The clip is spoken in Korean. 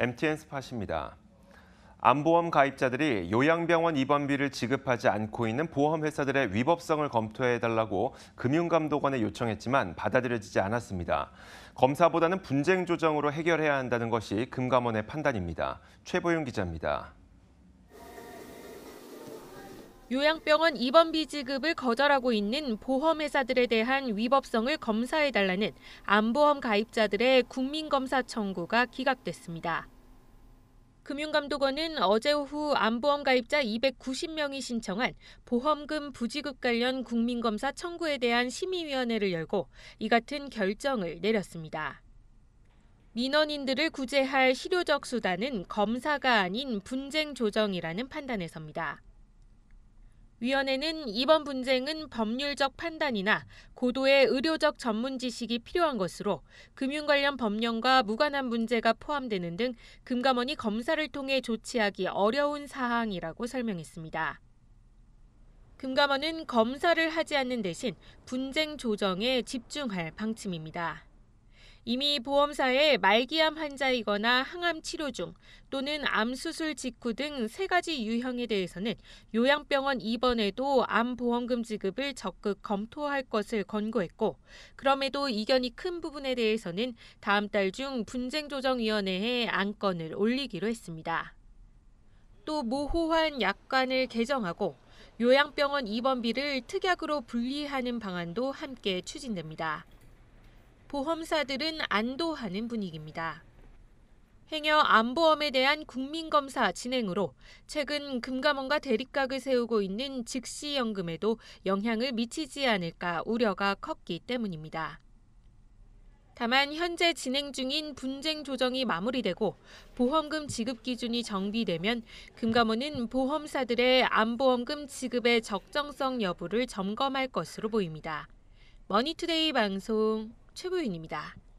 MTN 스팟입니다. 안보험 가입자들이 요양병원 입원비를 지급하지 않고 있는 보험회사들의 위법성을 검토해달라고 금융감독원에 요청했지만 받아들여지지 않았습니다. 검사보다는 분쟁 조정으로 해결해야 한다는 것이 금감원의 판단입니다. 최보윤 기자입니다. 요양병원 입원비 지급을 거절하고 있는 보험회사들에 대한 위법성을 검사해달라는 안보험 가입자들의 국민검사 청구가 기각됐습니다. 금융감독원은 어제 오후 안보험 가입자 290명이 신청한 보험금 부지급 관련 국민검사 청구에 대한 심의위원회를 열고 이 같은 결정을 내렸습니다. 민원인들을 구제할 실효적 수단은 검사가 아닌 분쟁 조정이라는 판단에서입니다. 위원회는 이번 분쟁은 법률적 판단이나 고도의 의료적 전문 지식이 필요한 것으로 금융 관련 법령과 무관한 문제가 포함되는 등 금감원이 검사를 통해 조치하기 어려운 사항이라고 설명했습니다. 금감원은 검사를 하지 않는 대신 분쟁 조정에 집중할 방침입니다. 이미 보험사에 말기암 환자이거나 항암 치료 중 또는 암 수술 직후 등 세 가지 유형에 대해서는 요양병원 입원에도 암 보험금 지급을 적극 검토할 것을 권고했고 그럼에도 이견이 큰 부분에 대해서는 다음 달 중 분쟁조정위원회에 안건을 올리기로 했습니다. 또 모호한 약관을 개정하고 요양병원 입원비를 특약으로 분리하는 방안도 함께 추진됩니다. 보험사들은 안도하는 분위기입니다. 행여 암보험에 대한 국민검사 진행으로 최근 금감원과 대립각을 세우고 있는 즉시연금에도 영향을 미치지 않을까 우려가 컸기 때문입니다. 다만 현재 진행 중인 분쟁 조정이 마무리되고 보험금 지급 기준이 정비되면 금감원은 보험사들의 암보험금 지급의 적정성 여부를 점검할 것으로 보입니다. 머니투데이 방송 최고윤입니다.